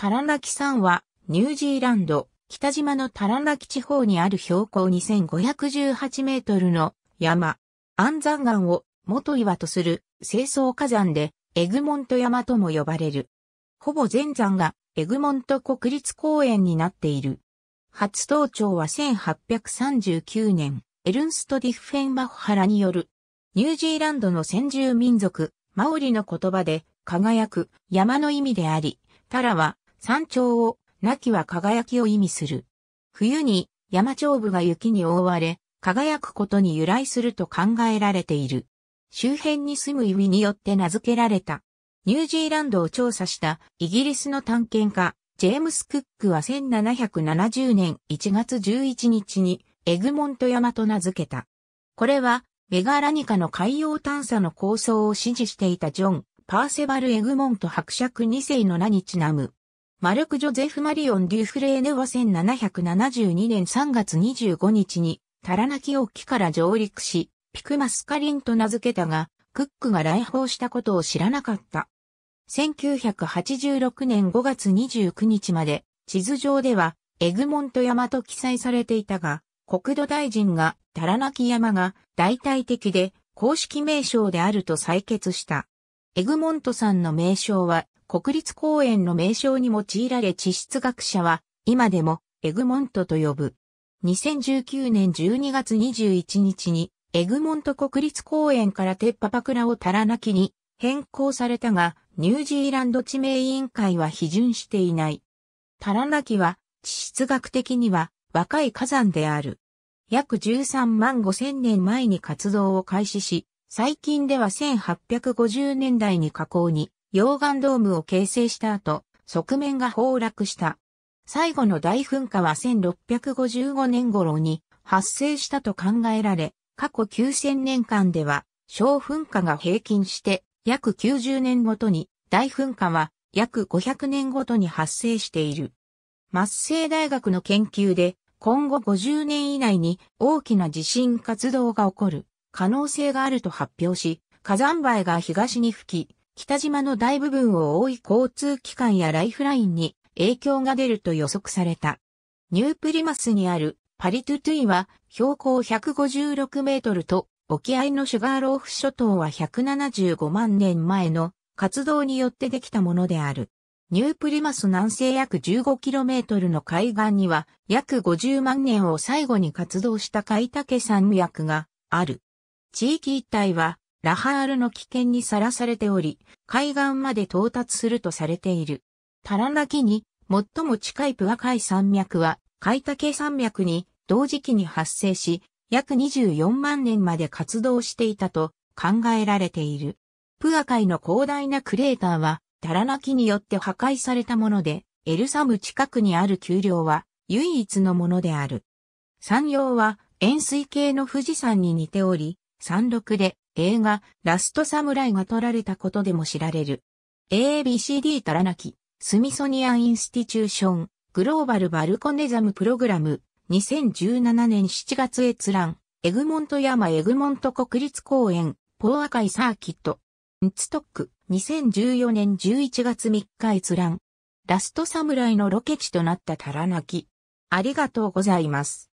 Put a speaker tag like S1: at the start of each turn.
S1: タランラキ山は、ニュージーランド、北島のタランラキ地方にある標高2518メートルの山、安山岩を元岩とする清掃火山で、エグモント山とも呼ばれる。ほぼ全山がエグモント国立公園になっている。初登頂は1839年、エルンスト・ディフェンバッハラによる、ニュージーランドの先住民族、マオリの言葉で、輝く山の意味であり、タラは山頂を、なきは輝きを意味する。冬に山頂部が雪に覆われ、輝くことに由来すると考えられている。周辺に住む意味によって名付けられた。ニュージーランドを調査したイギリスの探検家、ジェームス・クックは1770年1月11日にエグモント山と名付けた。これはメガラニカの海洋探査の構想を支持していたジョン・パーセバル・エグモント伯爵2世の名にちなむ。マルク・ジョゼフ・マリオン・デュフレーヌは1772年3月25日にタラナキ沖から上陸し、ピクマスカリンと名付けたが、クックが来訪したことを知らなかった。1986年5月29日まで地図上ではエグモント山と記載されていたが、国土大臣がタラナキ山が代替的で公式名称であると採決した。エグモントさんの名称は国立公園の名称に用いられ地質学者は今でもエグモントと呼ぶ。2019年12月21日にエグモント国立公園からテッパパクラをタラナキに変更されたがニュージーランド地名委員会は批准していない。タラナキは地質学的には若い火山である。約13万5千年前に活動を開始し、最近では1850年代に加工に溶岩ドームを形成した後、側面が崩落した。最後の大噴火は1655年頃に発生したと考えられ、過去9000年間では小噴火が平均して約90年ごとに、大噴火は約500年ごとに発生している。末生大学の研究で今後50年以内に大きな地震活動が起こる可能性があると発表し、火山灰が東に吹き、北島の大部分を覆い交通機関やライフラインに影響が出ると予測された。ニュープリマスにあるパリトゥトゥイは標高156メートルと沖合のシュガーローフ諸島は175万年前の活動によってできたものである。ニュープリマス南西約1 5トルの海岸には約50万年を最後に活動したカイタケ山脈がある。地域一帯はラハールの危険にさらされており、海岸まで到達するとされている。タラナキに最も近いプアイ山脈は、カイタケ山脈に同時期に発生し、約24万年まで活動していたと考えられている。プアイの広大なクレーターは、タラナキによって破壊されたもので、エルサム近くにある丘陵は唯一のものである。山陽は円錐形の富士山に似ており、山麓で映画、ラストサムライが撮られたことでも知られる。ABCD たらなき、スミソニアン・インスティチューション、グローバル・バルコネザム・プログラム、2017年7月閲覧、エグモント山エグモント国立公園、ポーアカイサーキット、ンツトック、2014年11月3日閲覧、ラストサムライのロケ地となったタラナキ。ありがとうございます。